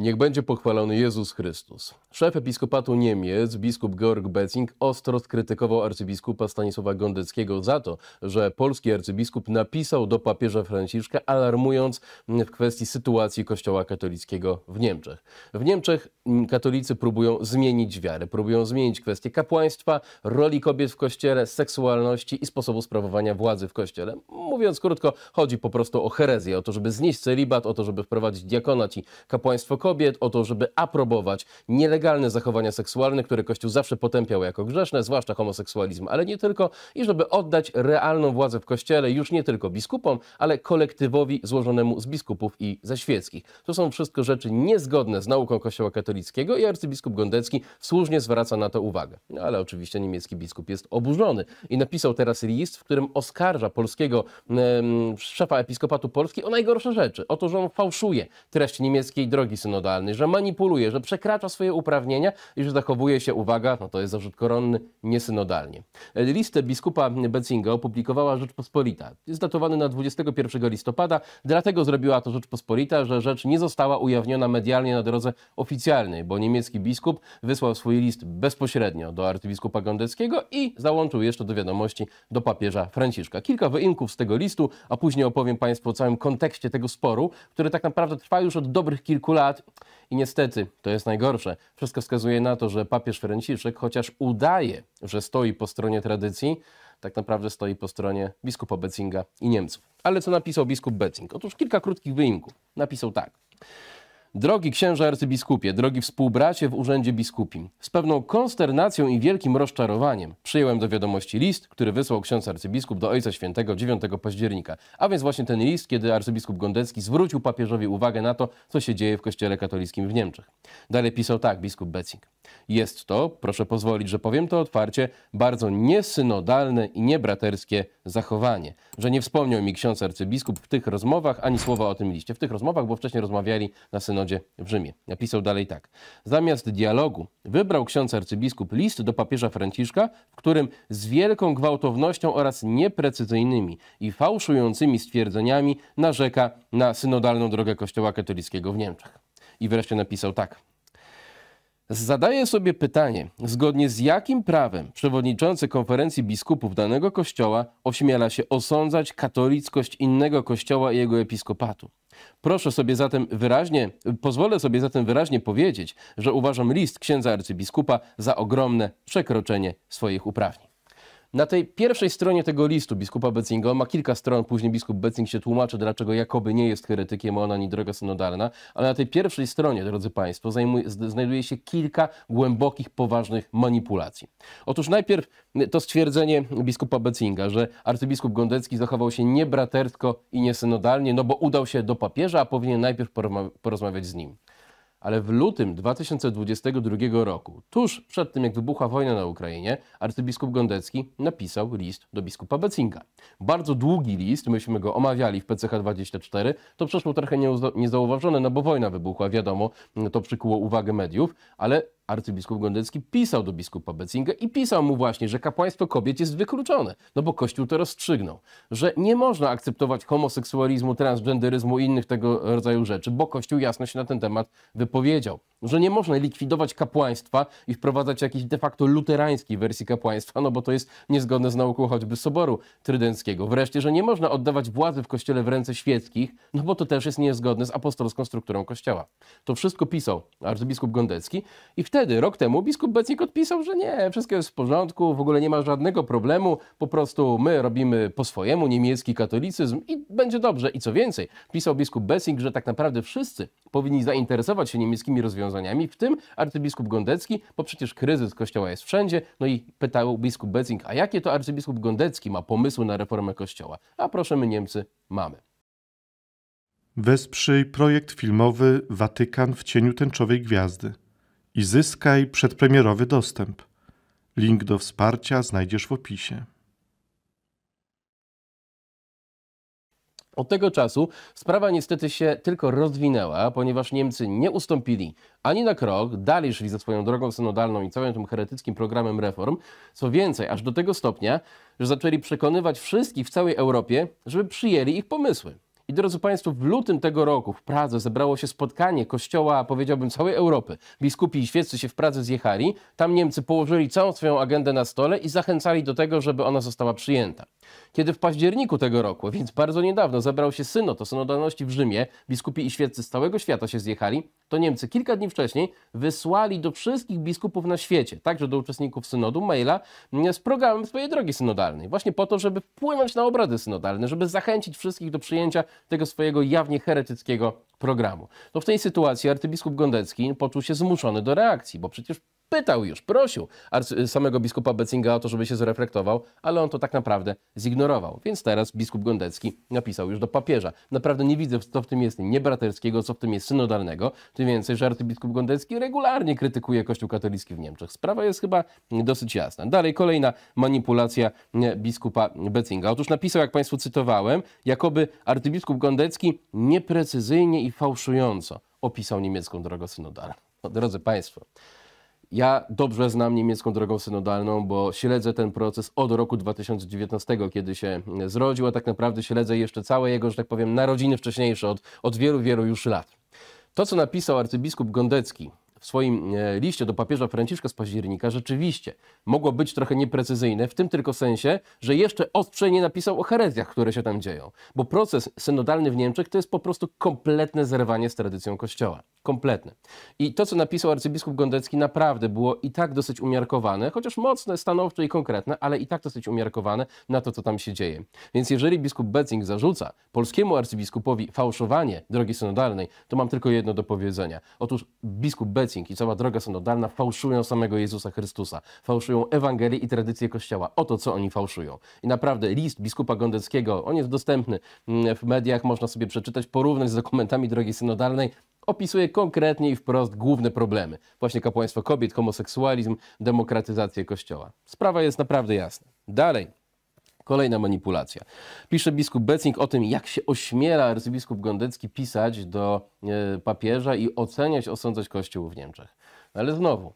Niech będzie pochwalony Jezus Chrystus. Szef episkopatu Niemiec, biskup Georg Betzing, ostro skrytykował arcybiskupa Stanisława Gondeckiego za to, że polski arcybiskup napisał do papieża Franciszka, alarmując w kwestii sytuacji kościoła katolickiego w Niemczech. W Niemczech katolicy próbują zmienić wiarę, próbują zmienić kwestie kapłaństwa, roli kobiet w kościele, seksualności i sposobu sprawowania władzy w kościele. Mówiąc krótko, chodzi po prostu o herezję, o to, żeby znieść celibat, o to, żeby wprowadzić diakonat i kapłaństwo kobiet, o to, żeby aprobować nielegalne zachowania seksualne, które Kościół zawsze potępiał jako grzeszne, zwłaszcza homoseksualizm, ale nie tylko, i żeby oddać realną władzę w Kościele już nie tylko biskupom, ale kolektywowi złożonemu z biskupów i ze świeckich. To są wszystko rzeczy niezgodne z nauką Kościoła katolickiego i arcybiskup Gondecki słusznie zwraca na to uwagę. No, ale oczywiście niemiecki biskup jest oburzony i napisał teraz list, w którym oskarża polskiego em, szefa episkopatu Polski o najgorsze rzeczy, o to, że on fałszuje treść niemieckiej drogi synodowej synodalny, że manipuluje, że przekracza swoje uprawnienia i że zachowuje się, uwaga, no to jest zarzut koronny, niesynodalnie. Listę biskupa Bezinga opublikowała Rzeczpospolita. Jest datowany na 21 listopada, dlatego zrobiła to Rzeczpospolita, że rzecz nie została ujawniona medialnie na drodze oficjalnej, bo niemiecki biskup wysłał swój list bezpośrednio do arcybiskupa Gondeckiego i załączył jeszcze do wiadomości do papieża Franciszka. Kilka wyimków z tego listu, a później opowiem Państwu o całym kontekście tego sporu, który tak naprawdę trwa już od dobrych kilku lat i niestety, to jest najgorsze, wszystko wskazuje na to, że papież Franciszek, chociaż udaje, że stoi po stronie tradycji, tak naprawdę stoi po stronie biskupa Betzinga i Niemców. Ale co napisał biskup Betzing? Otóż kilka krótkich wyimków. Napisał tak. Drogi księże arcybiskupie, drogi współbracie w urzędzie biskupim, z pewną konsternacją i wielkim rozczarowaniem przyjąłem do wiadomości list, który wysłał ksiądz arcybiskup do Ojca Świętego 9 października. A więc właśnie ten list, kiedy arcybiskup Gondecki zwrócił papieżowi uwagę na to, co się dzieje w kościele katolickim w Niemczech. Dalej pisał tak biskup Becing. Jest to, proszę pozwolić, że powiem to otwarcie, bardzo niesynodalne i niebraterskie zachowanie. Że nie wspomniał mi ksiądz arcybiskup w tych rozmowach ani słowa o tym liście. W tych rozmowach, bo wcześniej rozmawiali na synodalnym synodzie w Rzymie. Napisał dalej tak. Zamiast dialogu wybrał ksiądz arcybiskup list do papieża Franciszka, w którym z wielką gwałtownością oraz nieprecyzyjnymi i fałszującymi stwierdzeniami narzeka na synodalną drogę kościoła katolickiego w Niemczech. I wreszcie napisał tak. Zadaję sobie pytanie, zgodnie z jakim prawem przewodniczący konferencji biskupów danego kościoła ośmiela się osądzać katolickość innego kościoła i jego episkopatu? Proszę sobie zatem wyraźnie, pozwolę sobie zatem wyraźnie powiedzieć, że uważam list księdza arcybiskupa za ogromne przekroczenie swoich uprawnień. Na tej pierwszej stronie tego listu biskupa Becinga, ma kilka stron, później biskup Becing się tłumaczy, dlaczego jakoby nie jest heretykiem, ona ani droga synodalna, ale na tej pierwszej stronie, drodzy Państwo, zajmuje, znajduje się kilka głębokich, poważnych manipulacji. Otóż najpierw to stwierdzenie biskupa Becinga, że arcybiskup Gondecki zachował się niebratersko i niesynodalnie, no bo udał się do papieża, a powinien najpierw porozmawiać z nim. Ale w lutym 2022 roku, tuż przed tym jak wybuchła wojna na Ukrainie, arcybiskup Gondecki napisał list do biskupa Becinka. Bardzo długi list, myśmy go omawiali w PCH24, to przeszło trochę niezauważone, no bo wojna wybuchła, wiadomo, to przykuło uwagę mediów, ale arcybiskup Gądecki pisał do biskupa Betzinga i pisał mu właśnie, że kapłaństwo kobiet jest wykluczone, no bo Kościół to rozstrzygnął, że nie można akceptować homoseksualizmu, transgenderyzmu i innych tego rodzaju rzeczy, bo Kościół jasno się na ten temat wypowiedział, że nie można likwidować kapłaństwa i wprowadzać jakiejś de facto luterańskiej wersji kapłaństwa, no bo to jest niezgodne z nauką choćby Soboru Trydenckiego. Wreszcie, że nie można oddawać władzy w Kościele w ręce świeckich, no bo to też jest niezgodne z apostolską strukturą Kościoła. To wszystko pisał arcybiskup Gondecki i wtedy wtedy, rok temu, biskup Becnik odpisał, że nie, wszystko jest w porządku, w ogóle nie ma żadnego problemu, po prostu my robimy po swojemu niemiecki katolicyzm i będzie dobrze. I co więcej, pisał biskup Becnik, że tak naprawdę wszyscy powinni zainteresować się niemieckimi rozwiązaniami, w tym arcybiskup Gondecki, bo przecież kryzys kościoła jest wszędzie. No i pytał biskup Becnik, a jakie to arcybiskup Gondecki ma pomysły na reformę kościoła? A proszę my Niemcy, mamy. Wesprzyj projekt filmowy Watykan w cieniu tęczowej gwiazdy i zyskaj przedpremierowy dostęp. Link do wsparcia znajdziesz w opisie. Od tego czasu sprawa niestety się tylko rozwinęła, ponieważ Niemcy nie ustąpili ani na krok, dalej szli ze swoją drogą synodalną i całym tym heretyckim programem reform. Co więcej, aż do tego stopnia, że zaczęli przekonywać wszystkich w całej Europie, żeby przyjęli ich pomysły. I drodzy Państwo, w lutym tego roku w Pradze zebrało się spotkanie kościoła, powiedziałbym, całej Europy. Biskupi i świeccy się w Pradze zjechali. Tam Niemcy położyli całą swoją agendę na stole i zachęcali do tego, żeby ona została przyjęta. Kiedy w październiku tego roku, więc bardzo niedawno, zebrał się synod o synodalności w Rzymie, biskupi i świeccy z całego świata się zjechali, to Niemcy kilka dni wcześniej wysłali do wszystkich biskupów na świecie, także do uczestników synodu, maila mm, z programem swojej drogi synodalnej. Właśnie po to, żeby wpłynąć na obrady synodalne, żeby zachęcić wszystkich do przyjęcia tego swojego jawnie heretyckiego programu. No w tej sytuacji arcybiskup Gondecki poczuł się zmuszony do reakcji, bo przecież pytał już, prosił samego biskupa Bezinga o to, żeby się zreflektował, ale on to tak naprawdę zignorował. Więc teraz biskup Gondecki napisał już do papieża. Naprawdę nie widzę, co w tym jest niebraterskiego, co w tym jest synodalnego. Tym więcej, że arcybiskup Gondecki regularnie krytykuje Kościół katolicki w Niemczech. Sprawa jest chyba dosyć jasna. Dalej kolejna manipulacja biskupa Bezinga. Otóż napisał, jak Państwu cytowałem, jakoby arcybiskup Gondecki nieprecyzyjnie i fałszująco opisał niemiecką drogę synodalną. No, drodzy Państwo, ja dobrze znam niemiecką drogą synodalną, bo śledzę ten proces od roku 2019, kiedy się zrodził, a tak naprawdę śledzę jeszcze całe jego, że tak powiem, narodziny wcześniejsze od, od wielu, wielu już lat. To, co napisał arcybiskup Gondecki w swoim e, liście do papieża Franciszka z października rzeczywiście mogło być trochę nieprecyzyjne, w tym tylko sensie, że jeszcze ostrzej nie napisał o herezjach, które się tam dzieją. Bo proces synodalny w Niemczech to jest po prostu kompletne zerwanie z tradycją Kościoła. Kompletne. I to, co napisał arcybiskup Gondecki, naprawdę było i tak dosyć umiarkowane, chociaż mocne, stanowcze i konkretne, ale i tak dosyć umiarkowane na to, co tam się dzieje. Więc jeżeli biskup Becing zarzuca polskiemu arcybiskupowi fałszowanie drogi synodalnej, to mam tylko jedno do powiedzenia. Otóż biskup Becing i cała droga synodalna, fałszują samego Jezusa Chrystusa, fałszują Ewangelię i tradycję Kościoła. Oto co oni fałszują. I naprawdę list biskupa Gondeckiego, on jest dostępny mm, w mediach, można sobie przeczytać, porównać z dokumentami drogi synodalnej opisuje konkretnie i wprost główne problemy. Właśnie kapłaństwo kobiet, homoseksualizm, demokratyzację kościoła. Sprawa jest naprawdę jasna. Dalej. Kolejna manipulacja. Pisze biskup Becnik o tym, jak się ośmiela arcybiskup Gondecki pisać do e, papieża i oceniać, osądzać Kościół w Niemczech. Ale znowu,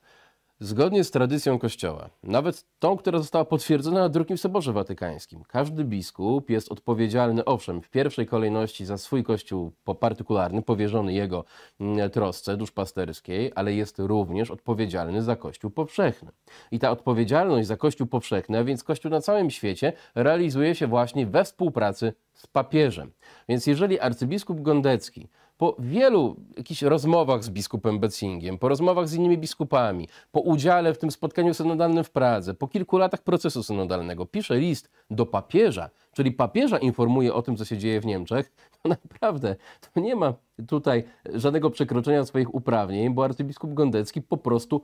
Zgodnie z tradycją Kościoła, nawet tą, która została potwierdzona na drugim Soborze Watykańskim, każdy biskup jest odpowiedzialny, owszem, w pierwszej kolejności za swój kościół partykularny, powierzony jego mm, trosce duszpasterskiej, ale jest również odpowiedzialny za kościół powszechny. I ta odpowiedzialność za kościół powszechny, a więc kościół na całym świecie, realizuje się właśnie we współpracy z papieżem. Więc jeżeli arcybiskup Gondecki po wielu jakichś rozmowach z biskupem Becingiem, po rozmowach z innymi biskupami, po udziale w tym spotkaniu synodalnym w Pradze, po kilku latach procesu synodalnego, pisze list do papieża, czyli papieża informuje o tym, co się dzieje w Niemczech, to naprawdę to nie ma tutaj żadnego przekroczenia swoich uprawnień, bo arcybiskup Gondecki po prostu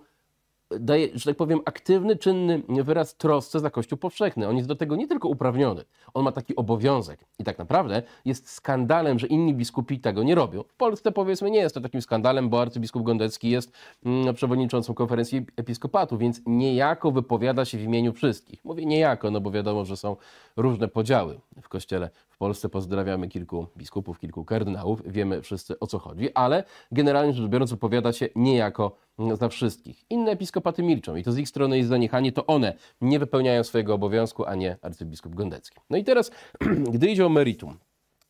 daje, że tak powiem, aktywny, czynny wyraz trosce za Kościół powszechny. On jest do tego nie tylko uprawniony, on ma taki obowiązek. I tak naprawdę jest skandalem, że inni biskupi tego nie robią. W Polsce powiedzmy nie jest to takim skandalem, bo arcybiskup Gondecki jest mm, no, przewodniczącą konferencji episkopatu, więc niejako wypowiada się w imieniu wszystkich. Mówię niejako, no bo wiadomo, że są różne podziały w Kościele Polsce pozdrawiamy kilku biskupów, kilku kardynałów, wiemy wszyscy o co chodzi, ale generalnie rzecz biorąc opowiada się niejako za wszystkich. Inne episkopaty milczą i to z ich strony jest zaniechanie, to one nie wypełniają swojego obowiązku, a nie arcybiskup Gondecki. No i teraz, gdy idzie o meritum,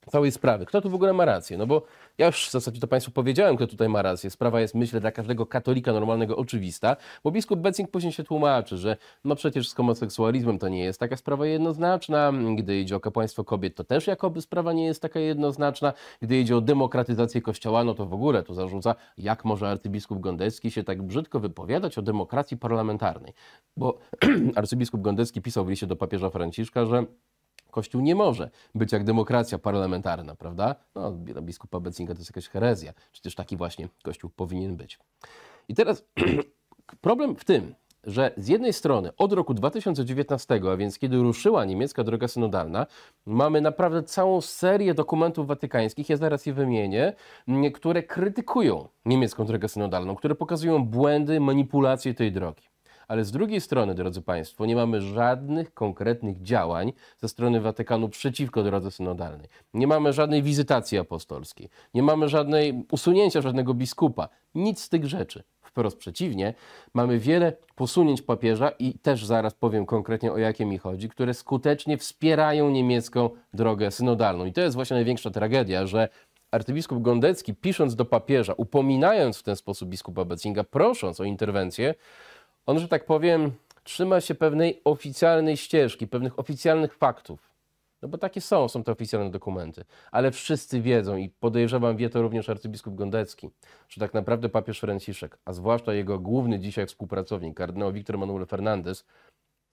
całej sprawy. Kto tu w ogóle ma rację? No bo ja już w zasadzie to Państwu powiedziałem, kto tutaj ma rację. Sprawa jest, myślę, dla każdego katolika normalnego oczywista, bo biskup Becing później się tłumaczy, że no przecież z homoseksualizmem to nie jest taka sprawa jednoznaczna, gdy idzie o kapłaństwo kobiet, to też jakoby sprawa nie jest taka jednoznaczna, gdy idzie o demokratyzację kościoła, no to w ogóle to zarzuca, jak może arcybiskup Gondecki się tak brzydko wypowiadać o demokracji parlamentarnej. Bo arcybiskup Gondecki pisał w liście do papieża Franciszka, że Kościół nie może być jak demokracja parlamentarna, prawda? No, biskupa Becinga to jest jakaś herezja. Przecież taki właśnie Kościół powinien być. I teraz problem w tym, że z jednej strony od roku 2019, a więc kiedy ruszyła niemiecka droga synodalna, mamy naprawdę całą serię dokumentów watykańskich, ja zaraz je wymienię, mm, które krytykują niemiecką drogę synodalną, które pokazują błędy, manipulacje tej drogi. Ale z drugiej strony, drodzy Państwo, nie mamy żadnych konkretnych działań ze strony Watykanu przeciwko drodze synodalnej. Nie mamy żadnej wizytacji apostolskiej, nie mamy żadnej usunięcia żadnego biskupa, nic z tych rzeczy. Wprost przeciwnie, mamy wiele posunięć papieża i też zaraz powiem konkretnie o jakie mi chodzi, które skutecznie wspierają niemiecką drogę synodalną. I to jest właśnie największa tragedia, że arcybiskup Gondecki pisząc do papieża, upominając w ten sposób biskupa Betzinga, prosząc o interwencję, on, że tak powiem, trzyma się pewnej oficjalnej ścieżki, pewnych oficjalnych faktów. No bo takie są, są te oficjalne dokumenty. Ale wszyscy wiedzą i podejrzewam, wie to również arcybiskup Gondecki, że tak naprawdę papież Franciszek, a zwłaszcza jego główny dzisiaj współpracownik, kardynał Wiktor Manuel Fernandez,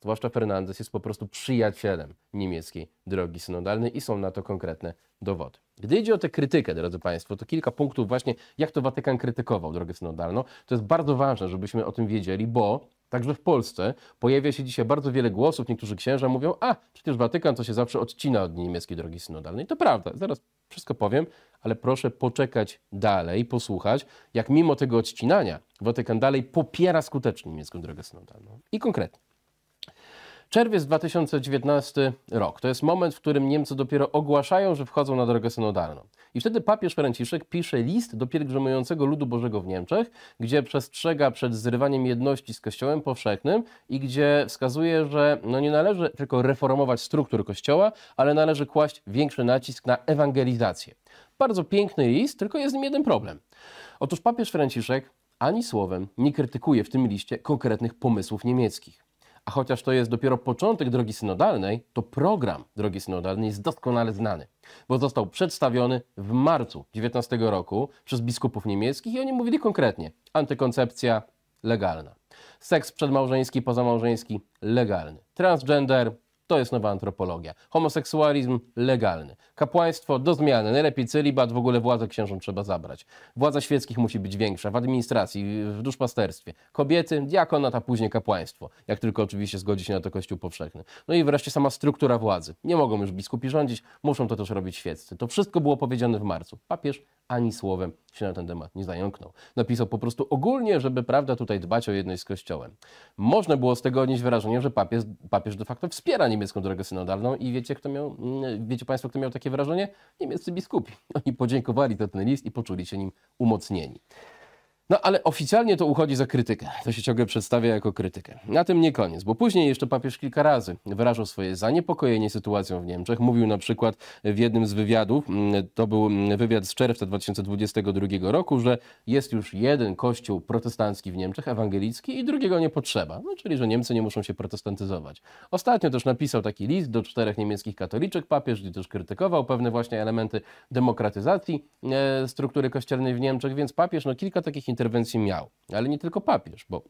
zwłaszcza Fernandez, jest po prostu przyjacielem niemieckiej drogi synodalnej i są na to konkretne dowody. Gdy idzie o tę krytykę, drodzy Państwo, to kilka punktów właśnie, jak to Watykan krytykował drogę synodalną. To jest bardzo ważne, żebyśmy o tym wiedzieli, bo Także w Polsce pojawia się dzisiaj bardzo wiele głosów. Niektórzy księża mówią, a przecież Watykan to się zawsze odcina od niemieckiej drogi synodalnej. To prawda, zaraz wszystko powiem, ale proszę poczekać dalej, posłuchać, jak mimo tego odcinania Watykan dalej popiera skutecznie niemiecką drogę synodalną. I konkretnie. Czerwiec 2019 rok to jest moment, w którym Niemcy dopiero ogłaszają, że wchodzą na drogę synodalną. I wtedy papież Franciszek pisze list do pielgrzymującego ludu Bożego w Niemczech, gdzie przestrzega przed zrywaniem jedności z Kościołem powszechnym i gdzie wskazuje, że no nie należy tylko reformować struktur Kościoła, ale należy kłaść większy nacisk na ewangelizację. Bardzo piękny list, tylko jest z nim jeden problem. Otóż papież Franciszek ani słowem nie krytykuje w tym liście konkretnych pomysłów niemieckich a chociaż to jest dopiero początek drogi synodalnej, to program drogi synodalnej jest doskonale znany, bo został przedstawiony w marcu 19 roku przez biskupów niemieckich i oni mówili konkretnie: antykoncepcja legalna, seks przedmałżeński, pozamałżeński legalny, transgender to jest nowa antropologia. Homoseksualizm legalny. Kapłaństwo do zmiany. Najlepiej celibat, w ogóle władzę księżom trzeba zabrać. Władza świeckich musi być większa w administracji, w duszpasterstwie. Kobiety, diakona, a później kapłaństwo. Jak tylko oczywiście zgodzi się na to Kościół powszechny. No i wreszcie sama struktura władzy. Nie mogą już biskupi rządzić, muszą to też robić świeccy. To wszystko było powiedziane w marcu. Papież ani słowem się na ten temat nie zająknął. Napisał po prostu ogólnie, żeby prawda tutaj dbać o jedność z Kościołem. Można było z tego odnieść wrażenie, że papież, papież de facto wspiera niemiecką drogę synodalną i wiecie, kto miał, mm, wiecie Państwo, kto miał takie wrażenie? Niemieccy biskupi. Oni podziękowali za ten list i poczuli się nim umocnieni. No ale oficjalnie to uchodzi za krytykę. To się ciągle przedstawia jako krytykę. Na tym nie koniec, bo później jeszcze papież kilka razy wyrażał swoje zaniepokojenie sytuacją w Niemczech. Mówił na przykład w jednym z wywiadów, mm, to był mm, wywiad z czerwca 2022 roku, że jest już jeden kościół protestancki w Niemczech, ewangelicki i drugiego nie potrzeba. No, czyli, że Niemcy nie muszą się protestantyzować. Ostatnio też napisał taki list do czterech niemieckich katoliczek papież, gdzie też krytykował pewne właśnie elementy demokratyzacji e, struktury kościelnej w Niemczech, więc papież no kilka takich interwencji miał. Ale nie tylko papież, bo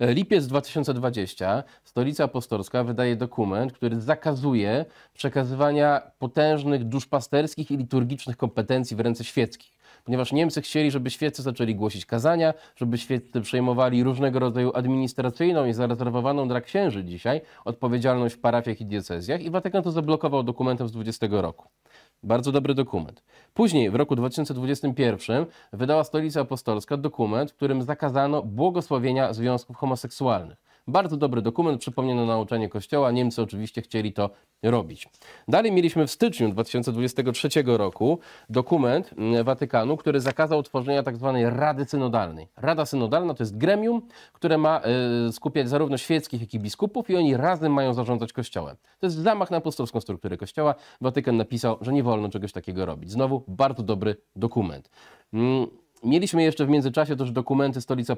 e, Lipiec 2020 Stolica Apostolska wydaje dokument, który zakazuje przekazywania potężnych duszpasterskich i liturgicznych kompetencji w ręce świeckich. Ponieważ Niemcy chcieli, żeby świeccy zaczęli głosić kazania, żeby świeccy przejmowali różnego rodzaju administracyjną i zarezerwowaną dla księży dzisiaj odpowiedzialność w parafiach i diecezjach i Watykan to zablokował dokumentem z 20 roku. Bardzo dobry dokument. Później, w roku 2021, wydała Stolica Apostolska dokument, w którym zakazano błogosławienia związków homoseksualnych. Bardzo dobry dokument, przypomniano nauczanie Kościoła. Niemcy oczywiście chcieli to robić. Dalej mieliśmy w styczniu 2023 roku dokument mm, Watykanu, który zakazał tworzenia tzw. Tak Rady Synodalnej. Rada Synodalna to jest gremium, które ma y, skupiać zarówno świeckich, jak i biskupów i oni razem mają zarządzać Kościołem. To jest zamach na apostolską strukturę Kościoła. Watykan napisał, że nie wolno czegoś takiego robić. Znowu bardzo dobry dokument. Mm, Mieliśmy jeszcze w międzyczasie też dokumenty Stolicy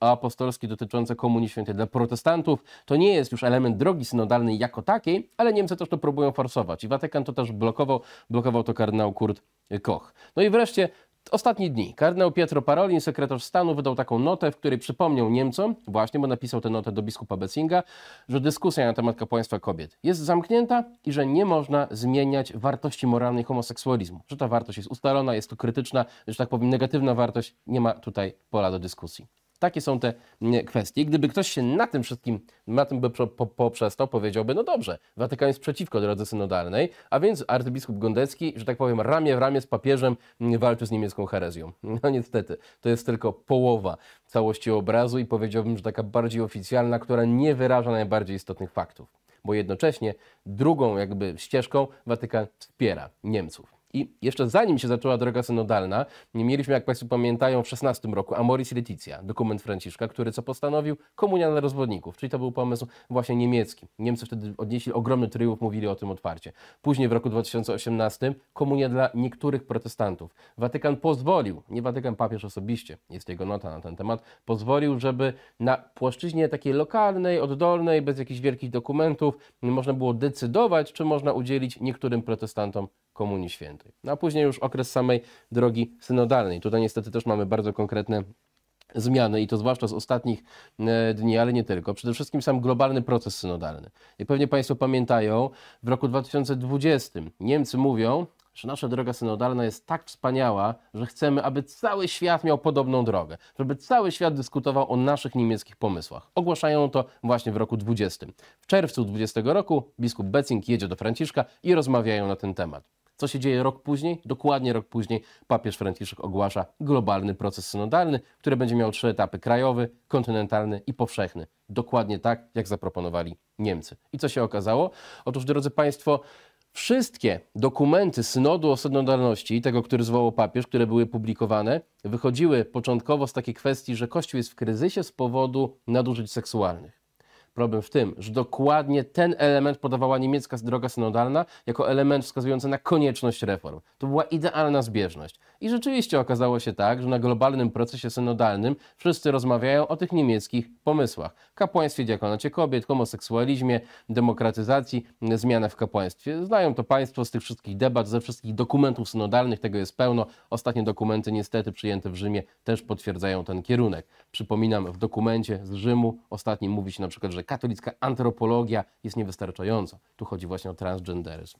Apostolskiej dotyczące Komunii Świętej dla protestantów. To nie jest już element drogi synodalnej jako takiej, ale Niemcy też to próbują forsować i Watykan to też blokował, blokował to kardynał Kurt Koch. No i wreszcie ostatnie dni kardynał Pietro Parolin, sekretarz stanu, wydał taką notę, w której przypomniał Niemcom, właśnie bo napisał tę notę do biskupa Betzinga, że dyskusja na temat kapłaństwa kobiet jest zamknięta i że nie można zmieniać wartości moralnej homoseksualizmu. Że ta wartość jest ustalona, jest to krytyczna, że tak powiem negatywna wartość, nie ma tutaj pola do dyskusji. Takie są te mm, kwestie. Gdyby ktoś się na tym wszystkim, na tym by poprzestał, powiedziałby, no dobrze, Watykan jest przeciwko drodze synodalnej, a więc arcybiskup Gondecki, że tak powiem, ramię w ramię z papieżem mm, walczy z niemiecką herezją. No niestety, to jest tylko połowa całości obrazu i powiedziałbym, że taka bardziej oficjalna, która nie wyraża najbardziej istotnych faktów. Bo jednocześnie drugą jakby ścieżką Watykan wspiera Niemców. I jeszcze zanim się zaczęła droga synodalna, nie mieliśmy, jak Państwo pamiętają, w 16 roku Amoris Laetitia, dokument Franciszka, który co postanowił? Komunia dla rozwodników, czyli to był pomysł właśnie niemiecki. Niemcy wtedy odnieśli ogromny triumf, mówili o tym otwarcie. Później w roku 2018 komunia dla niektórych protestantów. Watykan pozwolił, nie Watykan, papież osobiście, jest jego nota na ten temat, pozwolił, żeby na płaszczyźnie takiej lokalnej, oddolnej, bez jakichś wielkich dokumentów, można było decydować, czy można udzielić niektórym protestantom Komunii Świętej. No a później już okres samej drogi synodalnej. Tutaj niestety też mamy bardzo konkretne zmiany i to zwłaszcza z ostatnich e, dni, ale nie tylko. Przede wszystkim sam globalny proces synodalny. Jak pewnie Państwo pamiętają, w roku 2020 Niemcy mówią, że nasza droga synodalna jest tak wspaniała, że chcemy, aby cały świat miał podobną drogę, żeby cały świat dyskutował o naszych niemieckich pomysłach. Ogłaszają to właśnie w roku 20. W czerwcu 20 roku biskup Becing jedzie do Franciszka i rozmawiają na ten temat. Co się dzieje rok później? Dokładnie rok później papież Franciszek ogłasza globalny proces synodalny, który będzie miał trzy etapy: krajowy, kontynentalny i powszechny. Dokładnie tak, jak zaproponowali Niemcy. I co się okazało? Otóż, drodzy Państwo, Wszystkie dokumenty synodu o synodalności, tego, który zwołał papież, które były publikowane, wychodziły początkowo z takiej kwestii, że Kościół jest w kryzysie z powodu nadużyć seksualnych. Problem w tym, że dokładnie ten element podawała niemiecka droga synodalna jako element wskazujący na konieczność reform. To była idealna zbieżność. I rzeczywiście okazało się tak, że na globalnym procesie synodalnym wszyscy rozmawiają o tych niemieckich pomysłach. Kapłaństwie, diakonacie kobiet, homoseksualizmie, demokratyzacji, zmianach w kapłaństwie. Znają to Państwo z tych wszystkich debat, ze wszystkich dokumentów synodalnych, tego jest pełno. Ostatnie dokumenty niestety przyjęte w Rzymie też potwierdzają ten kierunek. Przypominam, w dokumencie z Rzymu ostatnim mówi się na przykład, że katolicka antropologia jest niewystarczająca. Tu chodzi właśnie o transgenderyzm.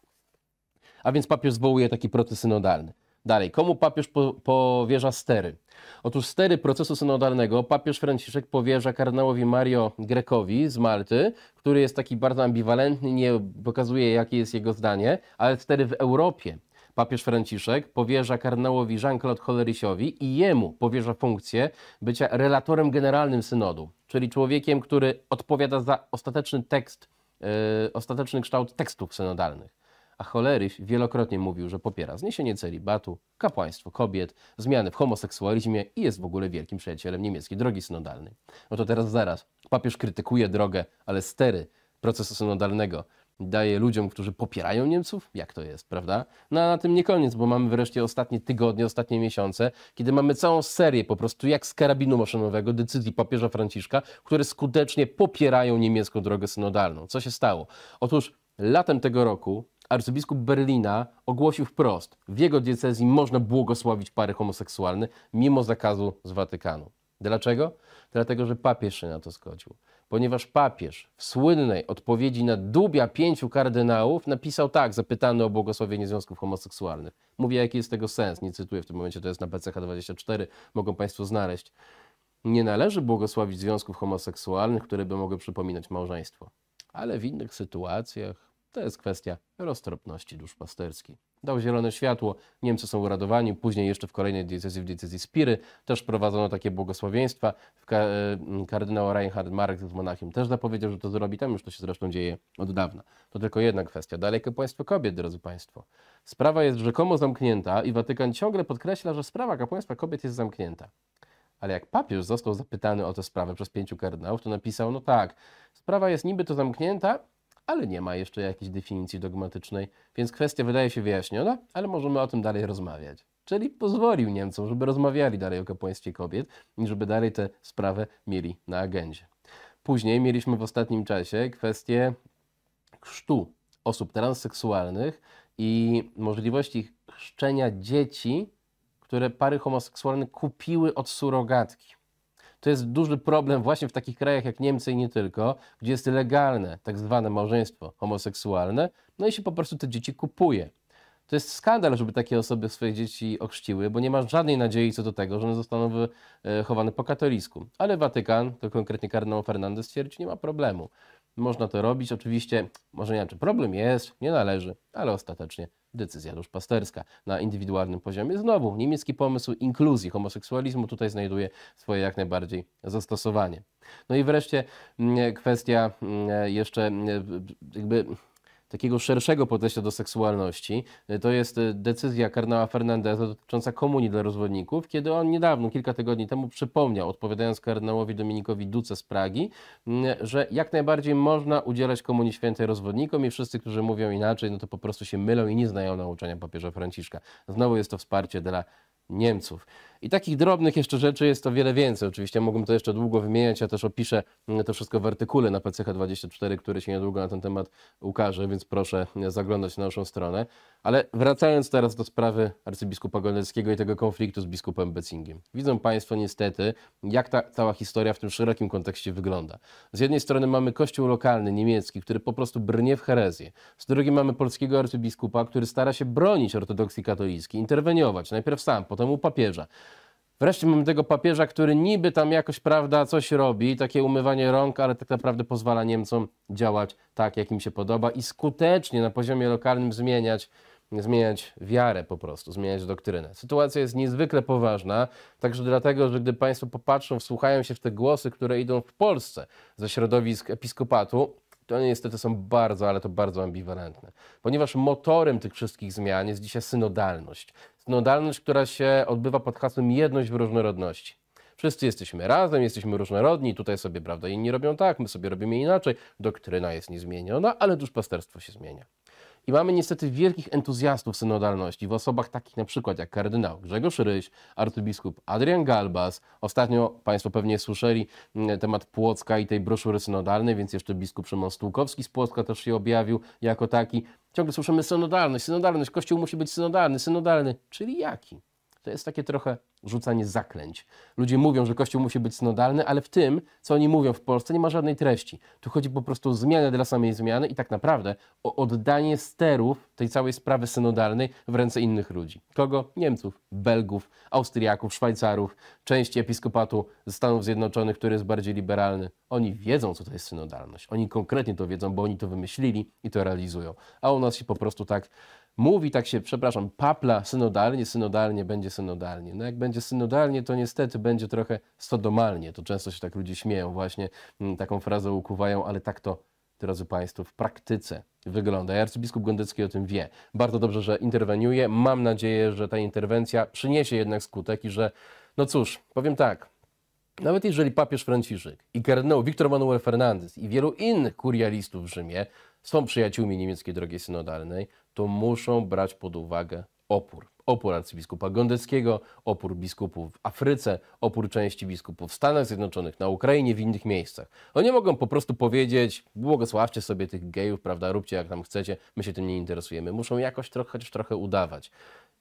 A więc papież zwołuje taki proces synodalny. Dalej, komu papież po, powierza stery? Otóż stery procesu synodalnego papież Franciszek powierza kardynałowi Mario Grekowi z Malty, który jest taki bardzo ambiwalentny, nie pokazuje jakie jest jego zdanie, ale stery w Europie papież Franciszek powierza kardynałowi Jean-Claude Cholerysiowi i jemu powierza funkcję bycia relatorem generalnym synodu, czyli człowiekiem, który odpowiada za ostateczny tekst, yy, ostateczny kształt tekstów synodalnych. A Choleryś wielokrotnie mówił, że popiera zniesienie celibatu, kapłaństwo kobiet, zmiany w homoseksualizmie i jest w ogóle wielkim przyjacielem niemieckiej drogi synodalnej. No to teraz zaraz, papież krytykuje drogę, ale stery procesu synodalnego, daje ludziom, którzy popierają Niemców? Jak to jest, prawda? No a na tym nie koniec, bo mamy wreszcie ostatnie tygodnie, ostatnie miesiące, kiedy mamy całą serię po prostu jak z karabinu maszynowego decyzji papieża Franciszka, które skutecznie popierają niemiecką drogę synodalną. Co się stało? Otóż latem tego roku arcybiskup Berlina ogłosił wprost, w jego diecezji można błogosławić pary homoseksualne mimo zakazu z Watykanu. Dlaczego? Dlatego, że papież się na to zgodził ponieważ papież w słynnej odpowiedzi na dubia pięciu kardynałów napisał tak, zapytany o błogosławienie związków homoseksualnych. Mówię, jaki jest tego sens, nie cytuję w tym momencie, to jest na BCH24, mogą Państwo znaleźć. Nie należy błogosławić związków homoseksualnych, które by mogły przypominać małżeństwo. Ale w innych sytuacjach to jest kwestia roztropności duszpasterskiej dał zielone światło. Niemcy są uradowani. Później jeszcze w kolejnej diecezji, w diecezji Spiry, też prowadzono takie błogosławieństwa. E, kardynał Reinhard Marx z Monachium też zapowiedział, że to zrobi. Tam już to się zresztą dzieje od dawna. To tylko jedna kwestia. Dalej państwo kobiet, drodzy Państwo. Sprawa jest rzekomo zamknięta i Watykan ciągle podkreśla, że sprawa kapłaństwa kobiet jest zamknięta. Ale jak papież został zapytany o tę sprawę przez pięciu kardynałów, to napisał, no tak, sprawa jest niby to zamknięta, ale nie ma jeszcze jakiejś definicji dogmatycznej, więc kwestia wydaje się wyjaśniona, ale możemy o tym dalej rozmawiać. Czyli pozwolił Niemcom, żeby rozmawiali dalej o kapłaństwie kobiet i żeby dalej tę sprawę mieli na agendzie. Później mieliśmy w ostatnim czasie kwestię chrztu osób transseksualnych i możliwości chrzczenia dzieci, które pary homoseksualne kupiły od surogatki. To jest duży problem właśnie w takich krajach jak Niemcy i nie tylko, gdzie jest legalne tak zwane małżeństwo homoseksualne, no i się po prostu te dzieci kupuje. To jest skandal, żeby takie osoby swoje dzieci ochrzciły, bo nie ma żadnej nadziei co do tego, że one zostaną wychowane e, po katolicku. Ale Watykan, to konkretnie kardynał Fernandez, twierdzi, nie ma problemu. Można to robić, oczywiście, może nie, inaczej, problem jest, nie należy, ale ostatecznie decyzja duszpasterska. Na indywidualnym poziomie znowu niemiecki pomysł inkluzji homoseksualizmu tutaj znajduje swoje jak najbardziej zastosowanie. No i wreszcie mm, kwestia mm, jeszcze mm, jakby takiego szerszego podejścia do seksualności. Y, to jest y, decyzja kardynała Fernandeza dotycząca komunii dla rozwodników, kiedy on niedawno, kilka tygodni temu przypomniał, odpowiadając kardynałowi Dominikowi Duce z Pragi, mm, że jak najbardziej można udzielać komunii świętej rozwodnikom i wszyscy, którzy mówią inaczej, no to po prostu się mylą i nie znają nauczania papieża Franciszka. Znowu jest to wsparcie dla Niemców. I takich drobnych jeszcze rzeczy jest to wiele więcej. Oczywiście mógłbym to jeszcze długo wymieniać, ja też opiszę mm, to wszystko w artykule na PCH24, który się niedługo na ten temat ukaże, więc proszę zaglądać na naszą stronę. Ale wracając teraz do sprawy arcybiskupa Golneckiego i tego konfliktu z biskupem Becingiem. Widzą Państwo niestety, jak ta cała historia w tym szerokim kontekście wygląda. Z jednej strony mamy kościół lokalny, niemiecki, który po prostu brnie w herezję. Z drugiej mamy polskiego arcybiskupa, który stara się bronić ortodoksji katolickiej, interweniować, najpierw sam, potem u papieża. Wreszcie mamy tego papieża, który niby tam jakoś, prawda, coś robi, takie umywanie rąk, ale tak naprawdę pozwala Niemcom działać tak, jak im się podoba i skutecznie na poziomie lokalnym zmieniać zmieniać wiarę po prostu, zmieniać doktrynę. Sytuacja jest niezwykle poważna, także dlatego, że gdy Państwo popatrzą, wsłuchają się w te głosy, które idą w Polsce ze środowisk episkopatu, to one niestety są bardzo, ale to bardzo ambiwalentne. Ponieważ motorem tych wszystkich zmian jest dzisiaj synodalność. Synodalność, która się odbywa pod hasłem jedność w różnorodności. Wszyscy jesteśmy razem, jesteśmy różnorodni, tutaj sobie, prawda, inni robią tak, my sobie robimy inaczej, doktryna jest niezmieniona, ale duszpasterstwo się zmienia. I mamy niestety wielkich entuzjastów synodalności w osobach takich na przykład jak kardynał Grzegorz Ryś, arcybiskup Adrian Galbas. Ostatnio Państwo pewnie słyszeli mm, temat Płocka i tej broszury synodalnej, więc jeszcze biskup Szymon Stukowski z Płocka też się objawił jako taki. Ciągle słyszymy synodalność, synodalność, Kościół musi być synodalny, synodalny, czyli jaki? to jest takie trochę rzucanie zaklęć. Ludzie mówią, że Kościół musi być synodalny, ale w tym, co oni mówią w Polsce, nie ma żadnej treści. Tu chodzi po prostu o zmianę dla samej zmiany i tak naprawdę o oddanie sterów tej całej sprawy synodalnej w ręce innych ludzi. Kogo? Niemców, Belgów, Austriaków, Szwajcarów, części episkopatu Stanów Zjednoczonych, który jest bardziej liberalny. Oni wiedzą, co to jest synodalność. Oni konkretnie to wiedzą, bo oni to wymyślili i to realizują. A u nas się po prostu tak mówi tak się, przepraszam, papla synodalnie, synodalnie, będzie synodalnie. No jak będzie synodalnie, to niestety będzie trochę sodomalnie. To często się tak ludzie śmieją właśnie, mm, taką frazę ukuwają, ale tak to, drodzy Państwo, w praktyce wygląda. I arcybiskup Gondecki o tym wie. Bardzo dobrze, że interweniuje. Mam nadzieję, że ta interwencja przyniesie jednak skutek i że, no cóż, powiem tak, nawet jeżeli papież Franciszek i kardynał Wiktor Manuel Fernandez i wielu innych kurialistów w Rzymie są przyjaciółmi niemieckiej drogi synodalnej, to muszą brać pod uwagę opór. Opór arcybiskupa Gondeckiego, opór biskupów w Afryce, opór części biskupów w Stanach Zjednoczonych, na Ukrainie, w innych miejscach. Oni mogą po prostu powiedzieć, błogosławcie sobie tych gejów, prawda, róbcie jak tam chcecie, my się tym nie interesujemy. Muszą jakoś trochę, chociaż trochę udawać.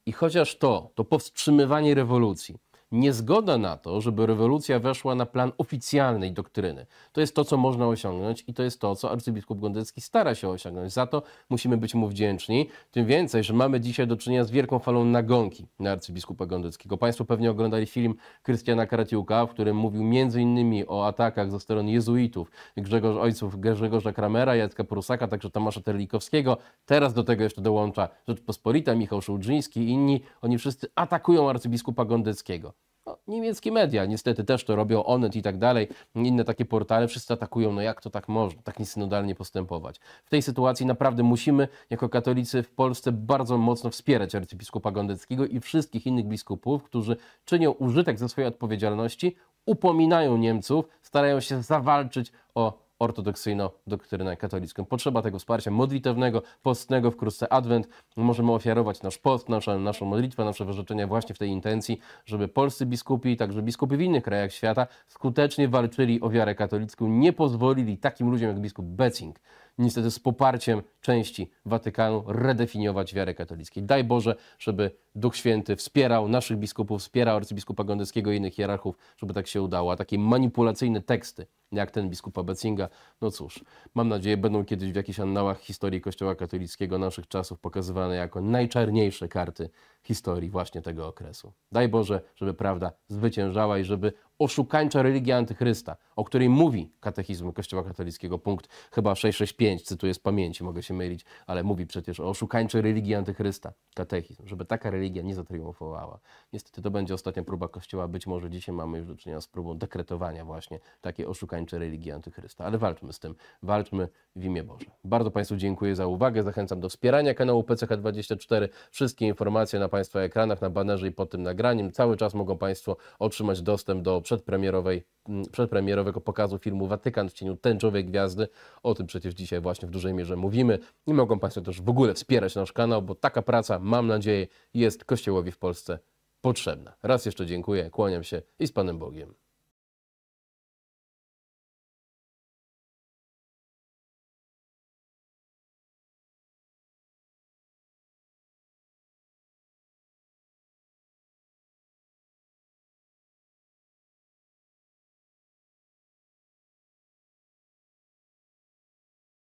I chociaż to, to powstrzymywanie rewolucji, niezgoda na to, żeby rewolucja weszła na plan oficjalnej doktryny. To jest to, co można osiągnąć i to jest to, co arcybiskup Gondecki stara się osiągnąć. Za to musimy być mu wdzięczni, tym więcej, że mamy dzisiaj do czynienia z wielką falą nagonki na arcybiskupa Gondeckiego. Państwo pewnie oglądali film Krystiana Karatiuka, w którym mówił m.in. o atakach ze strony jezuitów, Grzegorz ojców Grzegorza Kramera, Jacka Prusaka, także Tomasza Terlikowskiego. Teraz do tego jeszcze dołącza Rzeczpospolita, Michał Szułdrzyński i inni. Oni wszyscy atakują arcybiskupa Gondeckiego. No, niemieckie media niestety też to robią, Onet i tak dalej, inne takie portale, wszyscy atakują, no jak to tak można, tak niesynodalnie postępować. W tej sytuacji naprawdę musimy, jako katolicy w Polsce, bardzo mocno wspierać arcybiskupa Gondeckiego i wszystkich innych biskupów, którzy czynią użytek ze swojej odpowiedzialności, upominają Niemców, starają się zawalczyć o ortodoksyjno-doktrynę katolicką. Potrzeba tego wsparcia modlitewnego, postnego, wkrótce adwent. Możemy ofiarować nasz post, naszą, naszą modlitwę, nasze wyrzeczenia właśnie w tej intencji, żeby polscy biskupi, także biskupi w innych krajach świata skutecznie walczyli o wiarę katolicką, nie pozwolili takim ludziom jak biskup Becing niestety z poparciem części Watykanu redefiniować wiarę katolickiej. Daj Boże, żeby Duch Święty wspierał naszych biskupów, wspierał arcybiskupa gondyckiego i innych hierarchów, żeby tak się udało. A takie manipulacyjne teksty, jak ten biskupa Betzinga, no cóż, mam nadzieję, będą kiedyś w jakichś annałach historii Kościoła katolickiego naszych czasów pokazywane jako najczarniejsze karty historii właśnie tego okresu. Daj Boże, żeby prawda zwyciężała i żeby oszukańcza religia antychrysta, o której mówi katechizm Kościoła katolickiego, punkt chyba 665, cytuję z pamięci, mogę się mylić, ale mówi przecież o oszukańczej religii antychrysta, katechizm, żeby taka religia nie zatriumfowała. Niestety to będzie ostatnia próba Kościoła, być może dzisiaj mamy już do czynienia z próbą dekretowania właśnie takiej oszukańczej religii antychrysta, ale walczmy z tym, walczmy w imię Boże. Bardzo Państwu dziękuję za uwagę, zachęcam do wspierania kanału PCH24, wszystkie informacje na Państwa ekranach, na banerze i pod tym nagraniem, cały czas mogą Państwo otrzymać dostęp do przedpremierowej, mm, przedpremierowego pokazu filmu Watykan w cieniu tęczowej gwiazdy. O tym przecież dzisiaj właśnie w dużej mierze mówimy. I mogą Państwo też w ogóle wspierać nasz kanał, bo taka praca, mam nadzieję, jest Kościołowi w Polsce potrzebna. Raz jeszcze dziękuję, kłaniam się i z Panem Bogiem.